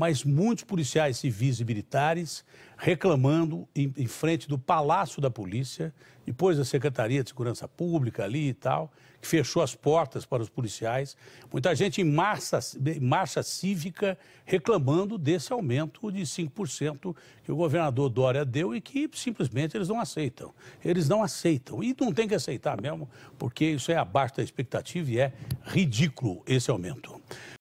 mas muitos policiais civis e militares reclamando em, em, frente do Palácio da Polícia, depois da Secretaria de Segurança Pública ali e tal, que fechou as portas para os policiais. Muita gente em marcha, em marcha cívica reclamando desse aumento de 5% que o governador Dória deu e que simplesmente eles não aceitam. Eles não aceitam. E não tem que aceitar mesmo, porque isso é abaixo da expectativa e é ridículo esse aumento.